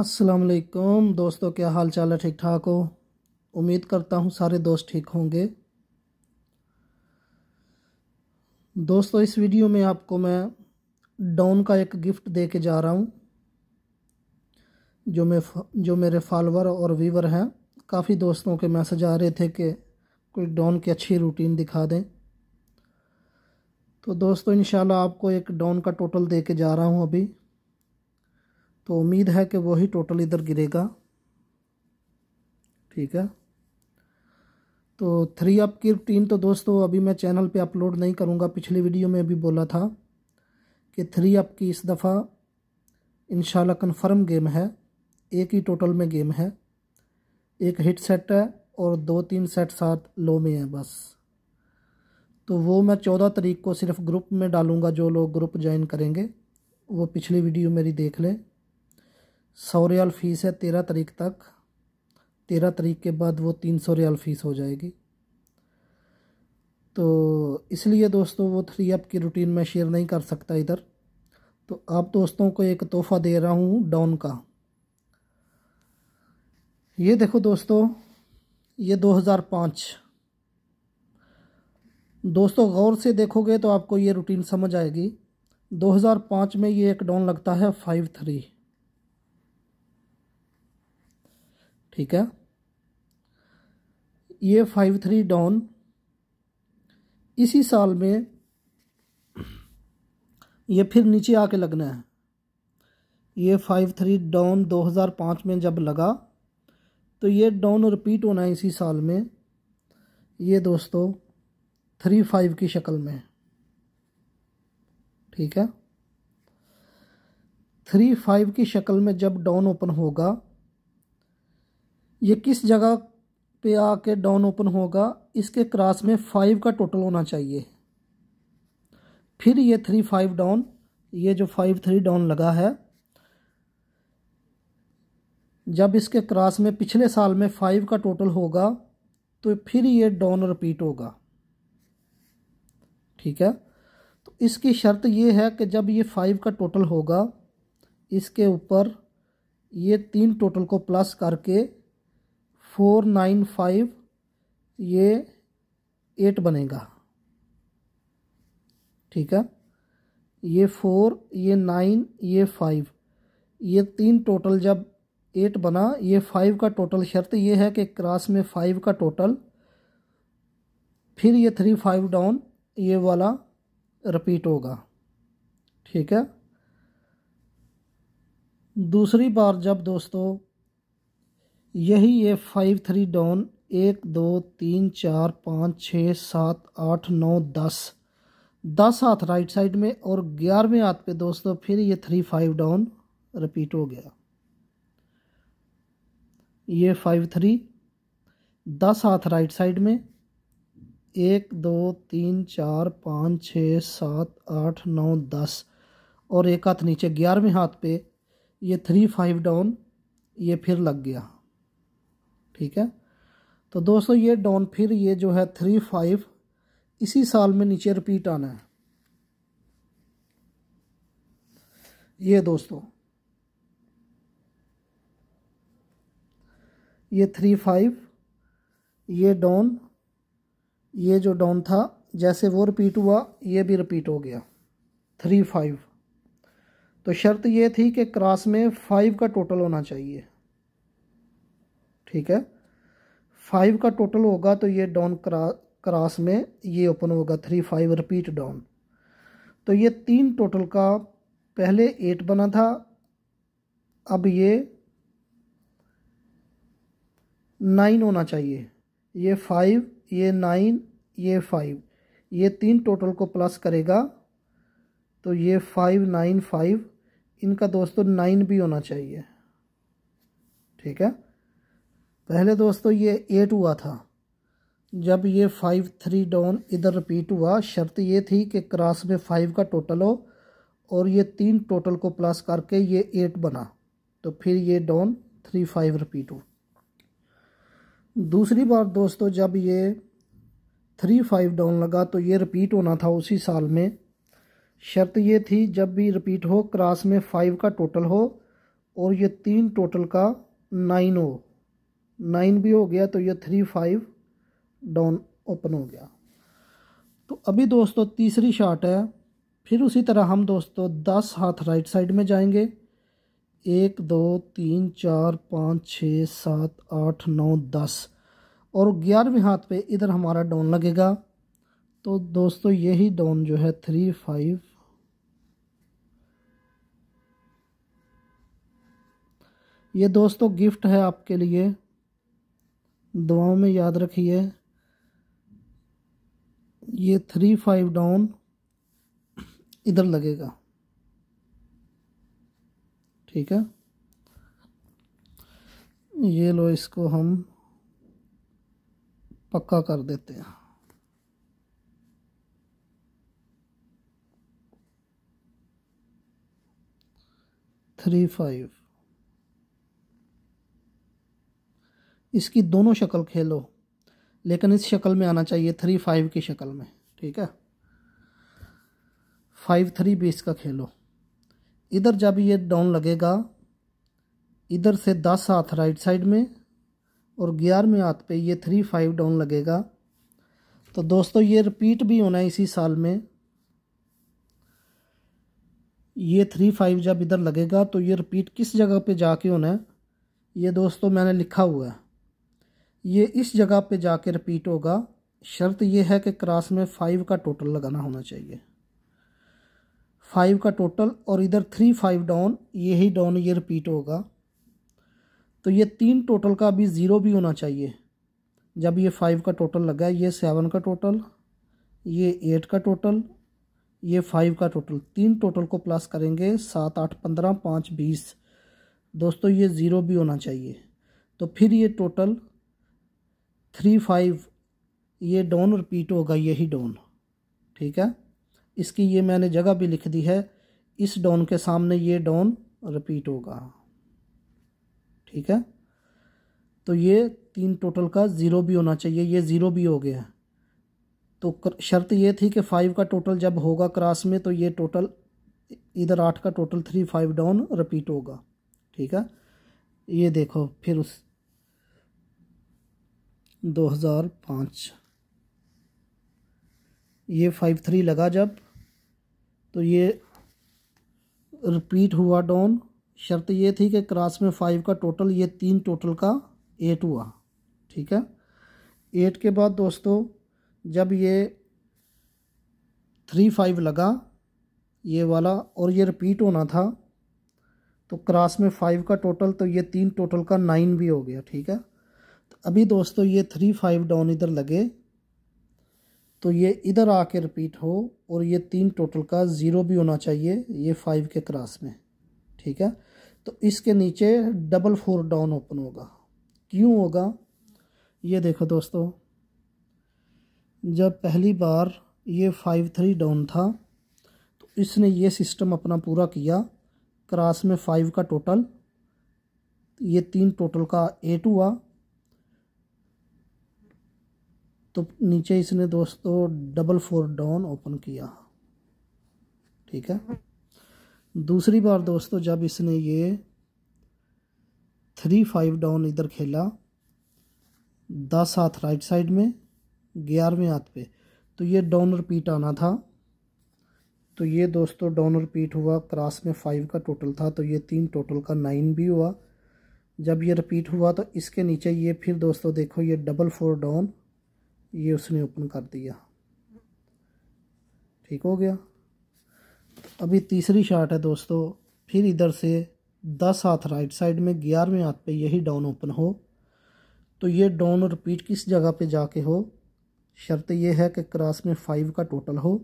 अस्सलाम वालेकुम दोस्तों क्या हाल चाल है ठीक ठाक हो उम्मीद करता हूँ सारे दोस्त ठीक होंगे दोस्तों इस वीडियो में आपको मैं डाउन का एक गिफ्ट दे के जा रहा हूँ जो मैं जो मेरे फॉलोअर और व्यूवर हैं काफ़ी दोस्तों के मैसेज आ रहे थे कि कोई डाउन की अच्छी रूटीन दिखा दें तो दोस्तों इन आपको एक डाउन का टोटल दे के जा रहा हूँ अभी तो उम्मीद है कि वही टोटल इधर गिरेगा ठीक है तो थ्री अप की रूटीन तो दोस्तों अभी मैं चैनल पे अपलोड नहीं करूँगा पिछली वीडियो में भी बोला था कि थ्री अप की इस दफ़ा इन कन्फर्म गेम है एक ही टोटल में गेम है एक हिट सेट है और दो तीन सेट साथ लो में है बस तो वो मैं चौदह तारीख को सिर्फ ग्रुप में डालूँगा जो लोग ग्रुप ज्वाइन करेंगे वो पिछली वीडियो मेरी देख लें सौ रियाल फ़ीस है तेरह तारीख तक तेरह तारीख के बाद वो तीन सौ रियाल फ़ीस हो जाएगी तो इसलिए दोस्तों वो थ्री अप की रूटीन में शेयर नहीं कर सकता इधर तो आप दोस्तों को एक तोहफ़ा दे रहा हूँ डाउन का ये देखो दोस्तों ये 2005 दोस्तों गौर से देखोगे तो आपको ये रूटीन समझ आएगी 2005 में ये एक डाउन लगता है फाइव थ्री ठीक है ये फाइव थ्री डाउन इसी साल में ये फिर नीचे आके लगना है ये फाइव थ्री डाउन दो हज़ार पाँच में जब लगा तो ये डाउन रिपीट होना है इसी साल में ये दोस्तों थ्री फाइव की शक्ल में ठीक है थ्री फाइव की शक्ल में जब डाउन ओपन होगा ये किस जगह पे आके डाउन ओपन होगा इसके क्रॉस में फाइव का टोटल होना चाहिए फिर ये थ्री फाइव डाउन ये जो फाइव थ्री डाउन लगा है जब इसके क्रॉस में पिछले साल में फाइव का टोटल होगा तो फिर ये डाउन रिपीट होगा ठीक है तो इसकी शर्त ये है कि जब ये फाइव का टोटल होगा इसके ऊपर ये तीन टोटल को प्लस करके फोर नाइन फाइव ये एट बनेगा ठीक है ये फोर ये नाइन ये फाइव ये तीन टोटल जब एट बना ये फाइव का टोटल शर्त ये है कि क्रास में फाइव का टोटल फिर ये थ्री फाइव डाउन ये वाला रिपीट होगा ठीक है दूसरी बार जब दोस्तों यही ये फाइव थ्री डाउन एक दो तीन चार पाँच छः सात आठ नौ दस दस हाथ राइट साइड में और ग्यारहवें हाथ पे दोस्तों फिर ये थ्री फाइव डाउन रिपीट हो गया ये फाइव थ्री दस हाथ राइट साइड में एक दो तीन चार पाँच छः सात आठ नौ दस और एक हाथ नीचे ग्यारहवें हाथ पे ये थ्री फाइव डाउन ये फिर लग गया ठीक है तो दोस्तों ये डॉन फिर ये जो है थ्री फाइव इसी साल में नीचे रिपीट आना है ये दोस्तों ये थ्री फाइव ये डॉन ये जो डॉन था जैसे वो रिपीट हुआ ये भी रिपीट हो गया थ्री फाइव तो शर्त ये थी कि क्रॉस में फाइव का टोटल होना चाहिए ठीक है फाइव का टोटल होगा तो ये डाउन क्रा, क्रास में ये ओपन होगा थ्री फाइव रिपीट डाउन तो ये तीन टोटल का पहले एट बना था अब ये नाइन होना चाहिए ये फाइव ये नाइन ये फाइव ये तीन टोटल को प्लस करेगा तो ये फाइव नाइन फाइव इनका दोस्तों नाइन भी होना चाहिए ठीक है पहले दोस्तों ये एट हुआ था जब ये फाइव थ्री डाउन इधर रिपीट हुआ शर्त ये थी कि क्रॉस में फाइव का टोटल हो और ये तीन टोटल को प्लस करके ये एट बना तो फिर ये डाउन थ्री फाइव रिपीट हो दूसरी बार दोस्तों जब ये थ्री फाइव डाउन लगा तो ये रिपीट होना था उसी साल में शर्त ये थी जब भी रिपीट हो क्रॉस में फाइव का टोटल हो और ये तीन टोटल का नाइन हो नाइन भी हो गया तो ये थ्री फाइव डाउन ओपन हो गया तो अभी दोस्तों तीसरी शॉट है फिर उसी तरह हम दोस्तों दस हाथ राइट साइड में जाएंगे एक दो तीन चार पाँच छः सात आठ नौ दस और ग्यारहवें हाथ पे इधर हमारा डाउन लगेगा तो दोस्तों यही डाउन जो है थ्री फाइव ये दोस्तों गिफ्ट है आपके लिए दवाओं में याद रखिए ये थ्री फाइव डाउन इधर लगेगा ठीक है ये लो इसको हम पक्का कर देते हैं थ्री फाइव इसकी दोनों शक्ल खेलो लेकिन इस शक्ल में आना चाहिए थ्री फाइव की शक्ल में ठीक है फाइव थ्री भी इसका खेलो इधर जब ये डाउन लगेगा इधर से दस हाथ राइट साइड में और ग्यारहवें हाथ पे ये थ्री फाइव डाउन लगेगा तो दोस्तों ये रिपीट भी होना है इसी साल में ये थ्री फाइव जब इधर लगेगा तो ये रिपीट किस जगह पे जाके होना है ये दोस्तों मैंने लिखा हुआ है ये इस जगह पे जाके रिपीट होगा शर्त ये है कि क्रॉस में फाइव का टोटल लगाना होना चाहिए फाइव का टोटल और इधर थ्री फाइव डाउन ये ही डाउन ये रिपीट होगा तो ये तीन टोटल का अभी ज़ीरो भी होना चाहिए जब ये फाइव का टोटल लगा है ये सेवन का टोटल ये एट का टोटल ये फाइव का टोटल तीन टोटल को प्लस करेंगे सात आठ पंद्रह पाँच बीस दोस्तों ये ज़ीरो भी होना चाहिए तो फिर ये टोटल थ्री फाइव ये डोन रिपीट होगा यही डोन ठीक है इसकी ये मैंने जगह भी लिख दी है इस डोन के सामने ये डोन रिपीट होगा ठीक है तो ये तीन टोटल का ज़ीरो भी होना चाहिए ये ज़ीरो भी हो गया तो शर्त ये थी कि फाइव का टोटल जब होगा क्रास में तो ये टोटल इधर आठ का total three five down repeat होगा ठीक है ये देखो फिर उस 2005 ये फाइव थ्री लगा जब तो ये रिपीट हुआ डाउन शर्त ये थी कि क्रॉस में फाइव का टोटल ये तीन टोटल का एट हुआ ठीक है एट के बाद दोस्तों जब ये थ्री फाइव लगा ये वाला और ये रिपीट होना था तो क्रॉस में फाइव का टोटल तो ये तीन टोटल का नाइन भी हो गया ठीक है अभी दोस्तों ये थ्री फाइव डाउन इधर लगे तो ये इधर आके रिपीट हो और ये तीन टोटल का ज़ीरो भी होना चाहिए ये फाइव के क्रॉस में ठीक है तो इसके नीचे डबल फोर डाउन ओपन होगा क्यों होगा ये देखो दोस्तों जब पहली बार ये फाइव थ्री डाउन था तो इसने ये सिस्टम अपना पूरा किया क्रॉस में फाइव का टोटल ये तीन टोटल का एट हुआ तो नीचे इसने दोस्तों डबल फोर डाउन ओपन किया ठीक है दूसरी बार दोस्तों जब इसने ये थ्री फाइव डाउन इधर खेला दस हाथ राइट साइड में ग्यारहवें हाथ पे तो ये डाउन रिपीट आना था तो ये दोस्तों डाउन रिपीट हुआ क्रॉस में फाइव का टोटल था तो ये तीन टोटल का नाइन भी हुआ जब ये रिपीट हुआ तो इसके नीचे ये फिर दोस्तों देखो ये डबल फोर डाउन ये उसने ओपन कर दिया ठीक हो गया अभी तीसरी शार्ट है दोस्तों फिर इधर से दस हाथ राइट साइड में ग्यारहवें हाथ पे यही डाउन ओपन हो तो ये डाउन रिपीट किस जगह पे जाके हो शर्त यह है कि क्रॉस में फाइव का टोटल हो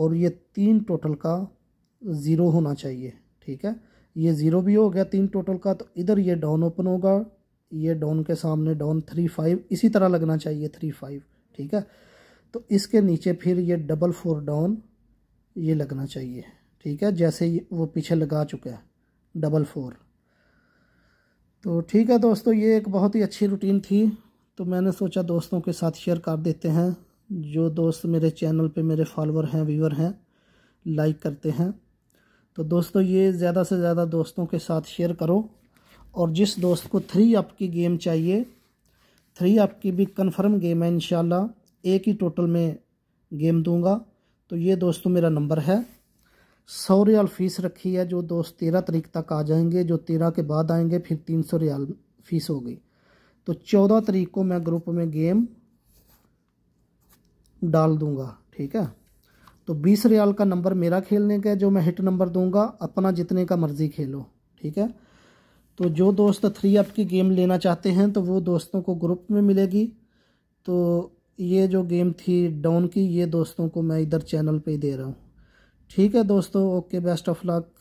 और ये तीन टोटल का ज़ीरो होना चाहिए ठीक है ये ज़ीरो भी हो गया तीन टोटल का तो इधर ये डाउन ओपन होगा ये डॉन के सामने डॉन थ्री फाइव इसी तरह लगना चाहिए थ्री फाइव ठीक है तो इसके नीचे फिर ये डबल फोर डॉन ये लगना चाहिए ठीक है जैसे वो पीछे लगा चुका है डबल फोर तो ठीक है दोस्तों ये एक बहुत ही अच्छी रूटीन थी तो मैंने सोचा दोस्तों के साथ शेयर कर देते हैं जो दोस्त मेरे चैनल पे मेरे फॉलोअर हैं व्यूअर हैं लाइक करते हैं तो दोस्तों ये ज़्यादा से ज़्यादा दोस्तों के साथ शेयर करो और जिस दोस्त को थ्री अप की गेम चाहिए थ्री अप की भी कन्फर्म गेम है इन एक ही टोटल में गेम दूंगा तो ये दोस्तों मेरा नंबर है सौ रियाल फ़ीस रखी है जो दोस्त तेरह तारीख तक आ जाएंगे जो तेरह के बाद आएंगे फिर तीन सौ रियाल फ़ीस हो गई तो चौदह तारीख को मैं ग्रुप में गेम डाल दूंगा ठीक है तो बीस रियाल का नंबर मेरा खेलने का है जो मैं हिट नंबर दूंगा अपना जितने का मर्ज़ी खेलो ठीक है तो जो दोस्त थ्री अप की गेम लेना चाहते हैं तो वो दोस्तों को ग्रुप में मिलेगी तो ये जो गेम थी डाउन की ये दोस्तों को मैं इधर चैनल पे ही दे रहा हूँ ठीक है दोस्तों ओके बेस्ट ऑफ लक